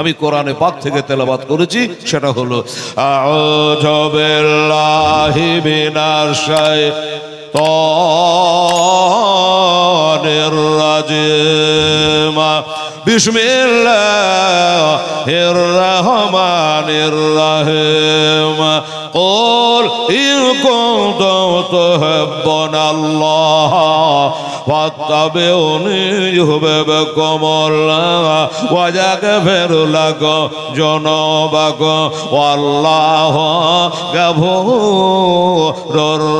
আমি কোরআনে পাক থেকে তেলাবাত করেছি সেটা হলো আউযুবিল্লাহি মিনাশ শাইতানির রাজিম বিসমিল্লাহির রহমানির রহিম قل إن كنتم تحبون فاتبعوني يحببكم الله ويغفر لكم جنوبكم والله غفور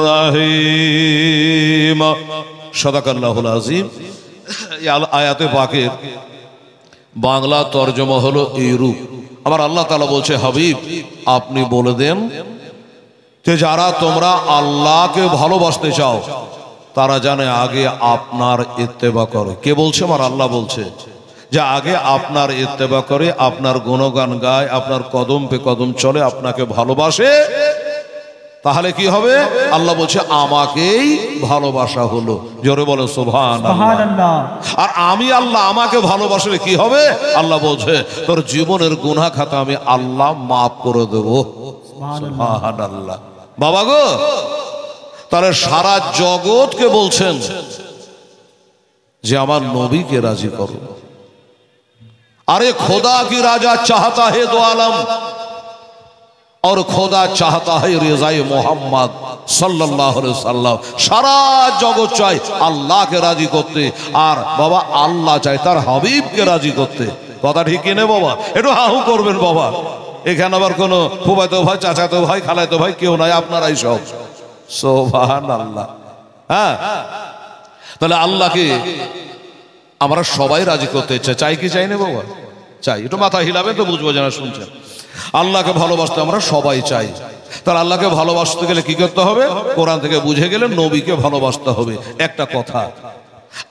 رحيم صدق الله العظيم আয়াতে পাকের বাংলা তর্জমা হলো এইরূপ আবার আল্লাহ তালা বলছে হাবিব আপনি বলে দেন যে যারা তোমরা আল্লাহকে ভালোবাসতে চাও তারা জানে আগে আপনার ইত্তেবা করে কে বলছে আমার আল্লাহ বলছে যে আগে আপনার ইত্তেবা করে আপনার গুণগান গায় আপনার কদম পে কদম চলে আপনাকে ভালোবাসে তাহলে কি হবে আল্লাহ বলছে আমাকেই ভালোবাসা হলো জোরে বলে সোভান আর আমি আল্লাহ আমাকে ভালোবাসলে কি হবে আল্লাহ বলছে তোর জীবনের গুনা খাতা আমি আল্লাহ মাফ করে দেবো আল্লাহ বাবা গো তারা সারা জগৎকে বলছেন যে আমার নবীকে রাজি করো আরে খোদা কি রাজা চাহতা হে দো আলম আর খোদা চাহতা হে রেজাই মোহাম্মদ সাল্লাহ সাল্লাহ সারা জগৎ চাই আল্লাহকে রাজি করতে আর বাবা আল্লাহ চাই তার হাবিবকে রাজি করতে কথা ঠিক কিনে বাবা একটু হাহু করবেন বাবা এখানে আবার কোনো ফুবাইতো ভাই চাচাতো ভাই খালাইতো ভাই কেউ নাই আপনারাই সব সোভান আল্লাহ হ্যাঁ তাহলে আল্লাহকে আমরা সবাই রাজি করতে চাই চাই কি চাই না বাবা চাই একটু মাথা হিলাবে তো বুঝবো যারা শুনছেন আল্লাহকে ভালোবাসতে আমরা সবাই চাই তার আল্লাহকে ভালোবাসতে গেলে কি করতে হবে কোরআন থেকে বুঝে গেলে নবীকে ভালোবাসতে হবে একটা কথা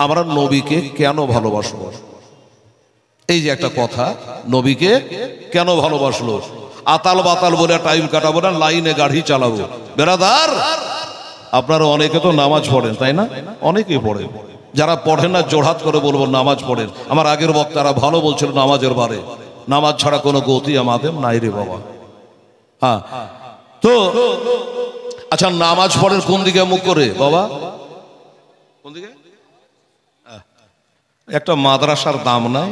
আমরা নবীকে কেন ভালোবাসবো এই যে একটা কথা নবীকে কেন ভালোবাসলো আতাল বাতাল বলে টাইম কাটাবো না লাইনে গাড়ি চালাবো বেড়াদার আপনারা অনেকে তো নামাজ পড়েন তাই না অনেকেই পড়েন যারা পড়েন না জোড়হাত করে বলবো নামাজ পড়েন আমার আগের বক্তারা ভালো বলছিল নামাজের বারে নামাজ ছাড়া কোনো গতি আমাদের নাই রে বাবা হ্যাঁ তো আচ্ছা নামাজ পড়েন কোন দিকে মুখ করে বাবা কোন দিকে একটা মাদ্রাসার দাম না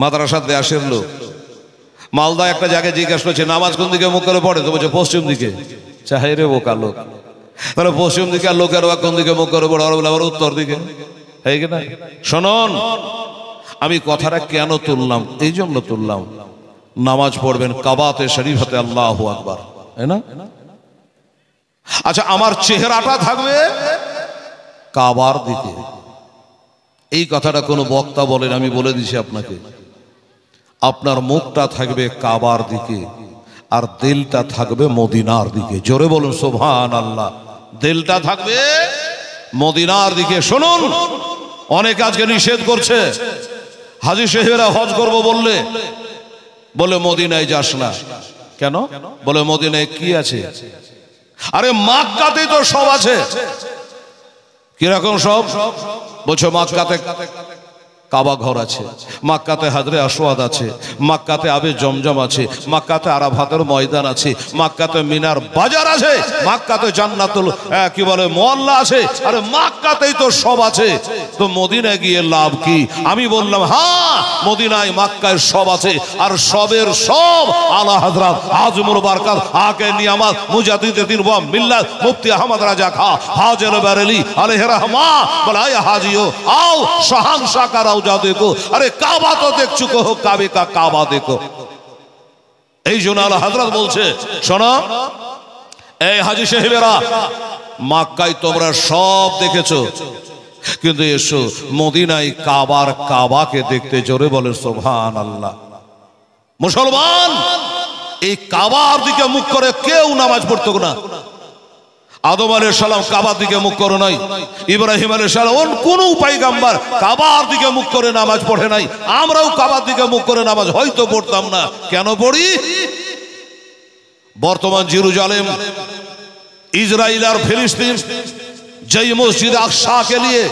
মাদ্রাসার দেশের লোক মালদা একটা জায়গায় জিজ্ঞাসা করছে নামাজ কোন দিকে মুখ করে পড়ে তো বলছে পশ্চিম দিকে চাহে আচ্ছা, রে বোকা লোক তাহলে পশ্চিম দিকে আর লোকের বা কোন দিকে মুখ করে পড়ে আর বলে আবার উত্তর দিকে হয়ে না শোনন আমি কথাটা কেন তুললাম এই জন্য তুললাম নামাজ পড়বেন কাবাতে হাতে আল্লাহ আকবার তাই না আচ্ছা আমার চেহারাটা থাকবে কাবার দিকে এই কথাটা কোনো বক্তা বলেন আমি বলে দিছি আপনাকে আপনার মুখটা থাকবে কাবার দিকে আর দিলটা থাকবে মদিনার দিকে জোরে বলুন সোভান আল্লাহ দিলটা থাকবে মদিনার দিকে শুনুন অনেক আজকে নিষেধ করছে হাজি সাহেবেরা হজ করব বললে বলে মদিনায় যাস না কেন বলে মদিনায় কি আছে আরে মাকাতে তো সব আছে কিরকম সব বলছো মাকাতে কাবা ঘর আছে মাক্কাতে হাজরে আসোয়াদ আছে মাক্কাতে আবে জমজম আছে মাক্কাতে আরাফাতের ময়দান আছে মাক্কাতে মিনার বাজার আছে মাক্কাতে জান্নাতুল হ্যাঁ, কি বলে মোয়াল্লা আছে আরে মাক্কাতেই তো সব আছে তো মদিনায় গিয়ে লাভ কি আমি বললাম হ্যাঁ মদিনায় মাক্কায় সব আছে আর সবের সব আলা হাজরাত আজমুর বারকাত আকে নিয়ামাত মুজাদিদে দিন বা মিল্লাত মুফতি আহমদ রাজা খা হাজার বেরেলি আলাইহি রহমান বলে হাজিও আও শাহান শাকারাও রোজা দেখো আরে কাবা তো দেখছো কহ কাবে কা কাবা দেখো এই জন্য আল্লাহ হাজরত বলছে শোনো এই হাজি সাহেবেরা মাক্কায় তোমরা সব দেখেছো কিন্তু এসো মদিনায় কাবার কাবাকে দেখতে জোরে বলে সোভান আল্লাহ মুসলমান এই কাবার দিকে মুখ করে কেউ নামাজ পড়তো না আদম আলাইহিস সালাম কাবার দিকে মুখ করে নাই ইব্রাহিম আলাইহিস সালাম কোন উপায় গাম্বার কাবার দিকে মুখ করে নামাজ পড়ে নাই আমরাও কাবার দিকে মুখ করে নামাজ হয়তো পড়তাম না কেন পড়ি বর্তমান জিরুজালেম ইসরায়েল আর ফিলিস্তিন যেই মসজিদ আকসাকে নিয়ে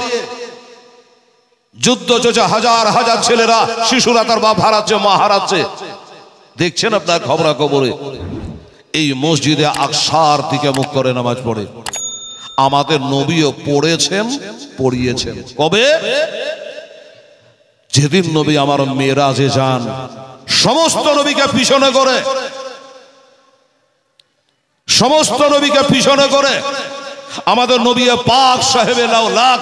যুদ্ধ চোচা হাজার হাজার ছেলেরা শিশুরা তার বাপ হারাচ্ছে মা হারাচ্ছে দেখছেন আপনার খবরা খবরে এই মসজিদে আকসার দিকে মুখ করে নামাজ পড়ে আমাদের নবীও পড়েছেন পড়িয়েছেন কবে যেদিন নবী আমার মেয়েরাজে যান সমস্ত নবীকে পিছনে করে সমস্ত নবীকে পিছনে করে আমাদের নবী পাক সাহেবে লাখ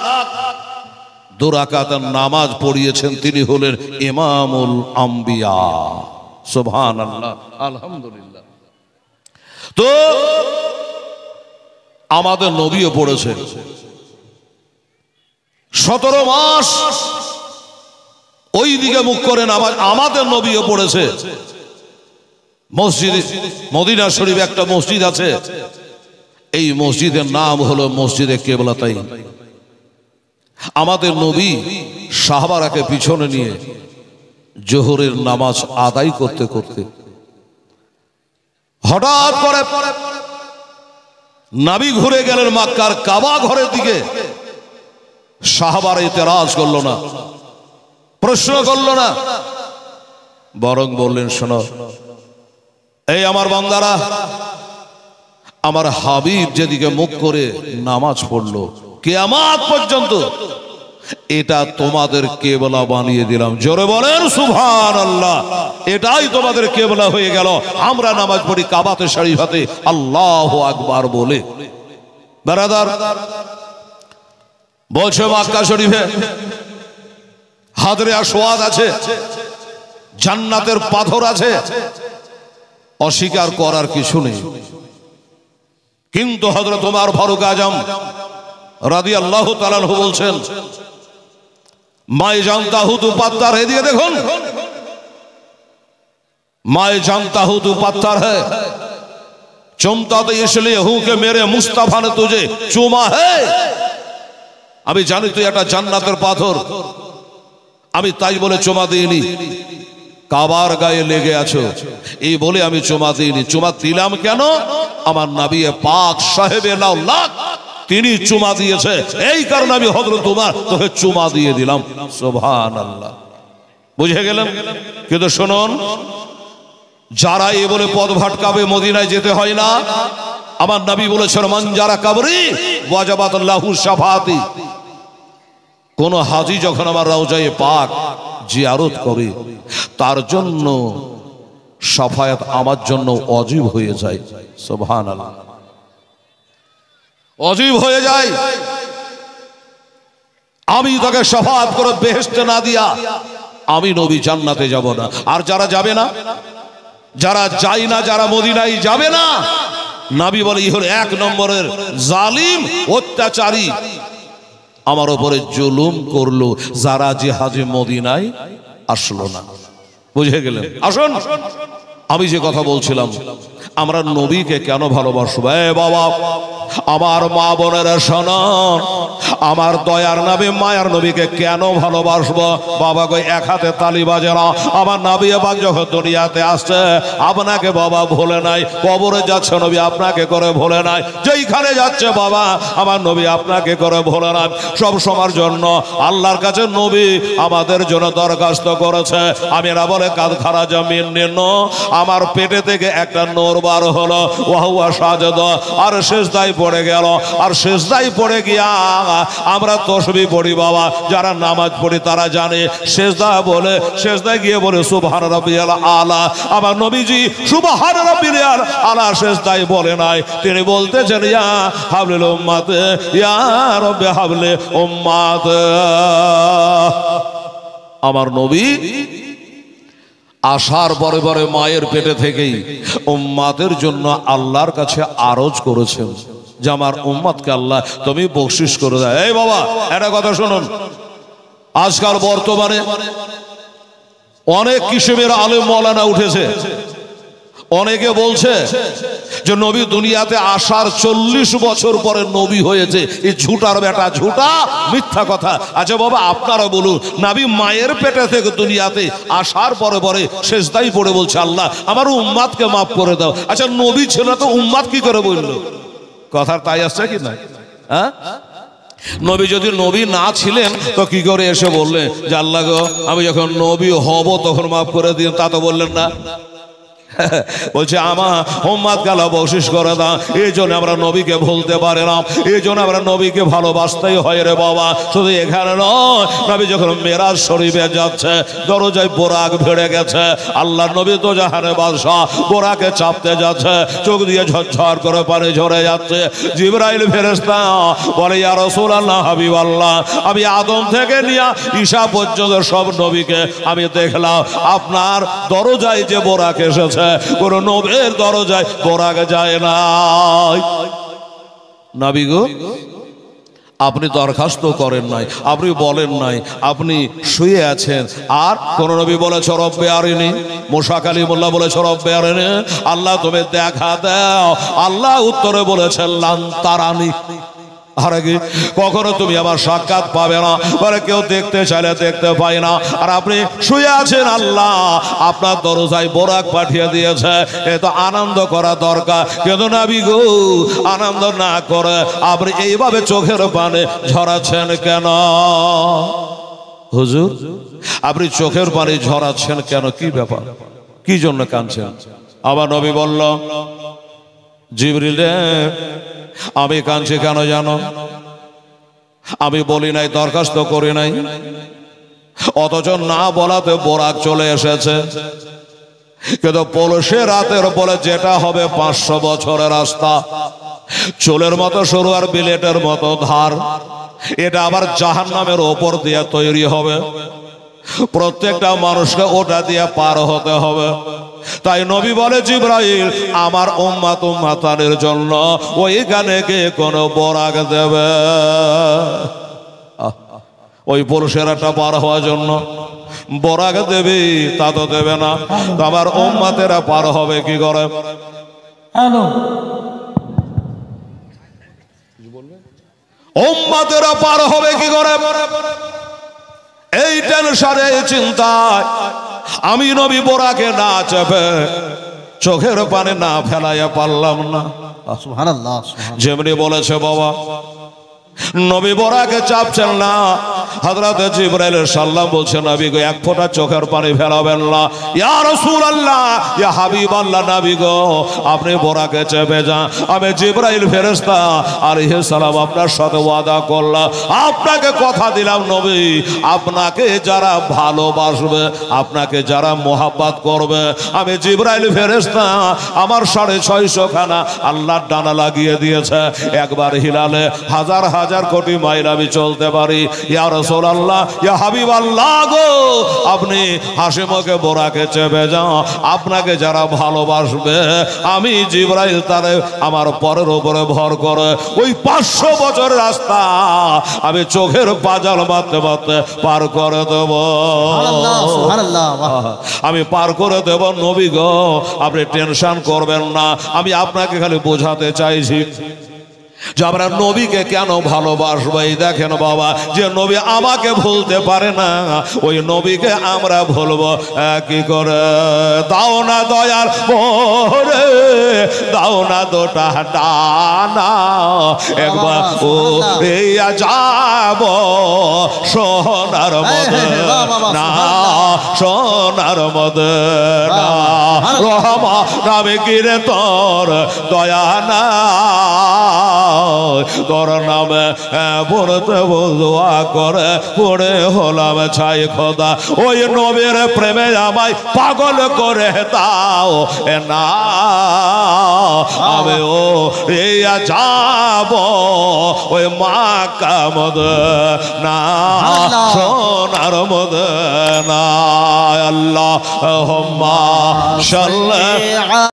দুরাকাতের নামাজ পড়িয়েছেন তিনি হলেন ইমামুল আম্বিয়া সোভান আল্লাহ আলহামদুলিল্লাহ তো আমাদের নবীও পড়েছে সতেরো মাস ওই দিকে মুখ করেন আবার আমাদের নবীও পড়েছে মসজিদ মদিনা শরীফ একটা মসজিদ আছে এই মসজিদের নাম হলো মসজিদে কেবলা তাই আমাদের নবী সাহাবারাকে পিছনে নিয়ে জোহরের নামাজ আদায় করতে করতে হঠাৎ করে নাবি ঘুরে গেলেন মাক্কার কাবা ঘরের দিকে সাহাবার এতেরাজ করল না প্রশ্ন করলো না বরং বললেন শোনো এই আমার বান্দারা আমার হাবিব যেদিকে মুখ করে নামাজ পড়লো কেয়ামাত পর্যন্ত এটা তোমাদের কেবলা বানিয়ে দিলাম জোরে বলেন সুভান আল্লাহ এটাই তোমাদের কেবলা হয়ে গেল আমরা নামাজ পড়ি কাবাতে শাড়ি হাতে আল্লাহ আকবার বলে বেড়াদার বলছে মাক্কা শরীফে হাদরে আসোয়াদ আছে জান্নাতের পাথর আছে অস্বীকার করার কিছু নেই কিন্তু হজরত তোমার ফারুক আজম রাদি আল্লাহ তালাল বলছেন মায় জানতা হুতু পাত্তার হে দিয়ে দেখুন মায় জানতা হুতু পাত্তার হে চমতা তো इसलिए হু কে মেরে মুস্তাফা নে তুজে চুমা হে আমি জানি তুই একটা জান্নাতের পাথর আমি তাই বলে চুমা দিইনি কাবার গায়ে লেগে আছো এই বলে আমি চুমা দিইনি চুমা দিলাম কেন আমার নাবিয়ে পাক সাহেবে লাও লাখ তিনি চুমা দিয়েছে এই কারণে আমি হজরত তোমার তোকে চুমা দিয়ে দিলাম সোভান আল্লাহ বুঝে গেলাম কিন্তু শুনুন যারা এ বলে পদ ভাটকাবে মদিনায় যেতে হয় না আমার নবী বলেছেন মান যারা কাবরি ওয়াজাবাত লাহু সাফাতি কোন হাজি যখন আমার রাউজায়ে পাক জিয়ারত করে তার জন্য সাফায়াত আমার জন্য অজীব হয়ে যায় সোভান আল্লাহ অজীব হয়ে যায় আমি তাকে সফাত করে বেহেস্তে না দিয়া আমি নবী জান্নাতে যাব না আর যারা যাবে না যারা যাই না যারা মদিনাই যাবে না নাবি বলে ইহর এক নম্বরের জালিম অত্যাচারী আমার ওপরে জুলুম করলো যারা যে হাজে মদিনাই আসলো না বুঝে গেলেন আসুন আমি যে কথা বলছিলাম আমরা নবীকে কেন ভালোবাসব এ বাবা আমার মা বোনেরা শোন আমার দয়ার নবী মায়ার নবীকে কেন ভালোবাসবো বাবা গো এক হাতে তালি বাজে না আমার নবী এবার যখন দুনিয়াতে আসছে আপনাকে বাবা ভোলে নাই কবরে যাচ্ছে নবী আপনাকে করে ভোলে নাই যেইখানে যাচ্ছে বাবা আমার নবী আপনাকে করে ভোলে নাই সব সময়ের জন্য আল্লাহর কাছে নবী আমাদের জন্য দরখাস্ত করেছে আমি না বলে কাদ খারা জামিন নিন্ন আমার পেটে থেকে একটা নোর একবার হলো ওয়াহুয়া সাজদ আর শেষদাই পড়ে গেল আর শেষদাই পড়ে গিয়া আমরা তসবি পড়ি বাবা যারা নামাজ পড়ি তারা জানে শেষদা বলে শেষদায় গিয়ে বলে সুবহান রবিয়াল আলা আমার নবীজি সুবহান রবিয়াল আলা শেষদাই বলে নাই তিনি বলতেছেন ইয়া হাবলিল উম্মাত ইয়া রব্বি হাবলে উম্মাত আমার নবী আশার বড় বড় মায়ের পেটে থেকেই উম্মাদের জন্য আল্লাহর কাছে আরজ করেছেন যে আমার উম্মাদকে আল্লাহ তুমি বকশিস করে দেয় এই বাবা একটা কথা শুনুন আজকাল বর্তমানে অনেক কিসিমের আলেম মৌলানা উঠেছে অনেকে বলছে যে নবী দুনিয়াতে আসার চল্লিশ বছর পরে নবী হয়েছে এই ঝুটার বেটা ঝুটা মিথ্যা কথা আচ্ছা বাবা আপনারা বলুন নাবি মায়ের পেটে থেকে দুনিয়াতে আসার পরে পরে শেষ তাই পড়ে বলছে আল্লাহ আমার উম্মাদকে মাফ করে দাও আচ্ছা নবী ছিল তো উম্মাদ কি করে বললো কথার তাই আসছে কি না হ্যাঁ নবী যদি নবী না ছিলেন তো কি করে এসে বললেন যে আল্লাহ গো আমি যখন নবী হব তখন মাফ করে দিন তা তো বললেন না বলছে আমা হোম্মাদ গালা বশিস করে দা এই জন্য আমরা নবীকে ভুলতে পারে না এই জন্য আমরা নবীকে ভালোবাসতেই হয় রে বাবা শুধু এখানে নয় নবী যখন মেরাজ শরীফে যাচ্ছে দরজায় বোরাক ভেড়ে গেছে আল্লাহ নবী তো জাহানে বাদশাহ বোরাকে চাপতে যাচ্ছে চোখ দিয়ে ঝরঝর করে পানি ঝরে যাচ্ছে জিব্রাইল ফেরেস্তা বলে ইয়ার রসুল আল্লাহ হাবিব আল্লাহ আমি আদম থেকে নিয়ে ঈশা পর্যন্ত সব নবীকে আমি দেখলাম আপনার দরজায় যে বোরাক এসেছে কোনো নবের দরজায় পরাগ যায় না নাবি গো আপনি দরখাস্ত করেন নাই আপনি বলেন নাই আপনি শুয়ে আছেন আর কোন নবী বলে সরব আরেনি মোশাক আলী মোল্লা বলে সরব আরেনি আল্লাহ তুমি দেখা দাও আল্লাহ উত্তরে বলেছেন লান তারানি আর কি কখনো তুমি আমার সাক্ষাৎ পাবে না বলে কেউ দেখতে চাইলে দেখতে পাই না আর আপনি শুয়ে আছেন আল্লাহ আপনার দরজায় বোরাক পাঠিয়ে দিয়েছে এ তো আনন্দ করা দরকার কেন না গো আনন্দ না করে আপনি এইভাবে চোখের পানে ঝরাচ্ছেন কেন হুজুর আপনি চোখের পানি ঝরাচ্ছেন কেন কি ব্যাপার কি জন্য কাঁদছেন আবার নবী বলল জিবরিলে আমি কাঁদছি কেন জানো আমি বলি নাই দরখাস্ত করি নাই অথচ না বলাতে বোরাক চলে এসেছে কিন্তু পলসে রাতের বলে যেটা হবে পাঁচশো বছরের রাস্তা চুলের মতো সরু আর বিলেটের মতো ধার এটা আবার জাহান নামের ওপর দিয়ে তৈরি হবে প্রত্যেকটা মানুষকে ওটা দিয়ে পার হতে হবে তাই নবী বলে জিব্রাইল আমার উম্মা তুম্মাতানের জন্য ওইখানে কে কোনো বরাগ দেবে ওই পুরুষেরাটা পার হওয়ার জন্য বরাগ দেবে তা তো দেবে না তো আমার উম্মাতেরা পার হবে কি করে উম্মাতেরা পার হবে কি করে এই টেনশনে চিন্তায় আমি নবী বোরাকে না চেপে চোখের পানে না ফেলাইয়া পারলাম না যেমনি বলেছে বাবা নবী বরাকে চাপছেন না হজরত জিব্রাইলের সাল্লাম বলছেন নবী গো এক ফোঁটা চোখের পানি ফেরাবেন না ইয়া রাসূলুল্লাহ ইয়া হাবিবাল্লাহ নবী গো আপনি বরাকে চেপে যান আমি জিব্রাইল ফেরেশতা আলাইহিস সালাম আপনার সাথে ওয়াদা করলাম আপনাকে কথা দিলাম নবী আপনাকে যারা ভালোবাসবে আপনাকে যারা মোহাব্বত করবে আমি জিব্রাইল ফেরেশতা আমার সাড়ে ছয়শো খানা আল্লাহর ডানা লাগিয়ে দিয়েছে একবার হিলালে হাজার হাজার হাজার কোটি মাইল আমি চলতে পারি ইয়ার সোল আল্লাহ ইয়া হাবিব আল্লাহ গো আপনি হাসিমকে বোরাকে চেপে যাও আপনাকে যারা ভালোবাসবে আমি জিব্রাইল তারে আমার পরের উপরে ভর করে ওই পাঁচশো বছর রাস্তা আমি চোখের পাজাল মারতে মারতে পার করে দেব আমি পার করে দেব নবী গো আপনি টেনশন করবেন না আমি আপনাকে খালি বোঝাতে চাইছি যে আমরা নবীকে কেন ভালোবাসবো এই দেখেন বাবা যে নবী আমাকে ভুলতে পারে না ওই নবীকে আমরা ভুলবো কি করে দাও না দয়ার পরে দাও না দোটা ডানা একবার ও রেয়া যাব সোনার মদ না সোনার মদ না রহমা নামে গিরে তোর দয়া না তোর নামে পড়তে বজুয়া করে পড়ে হলাম ছাই খোদা ওই নবীর প্রেমে আমায় পাগল করে তাও না আমি ও ইয়া যাব ওই মা কামদ না সোনার মদ না আল্লাহ হম্মা সাল্লাহ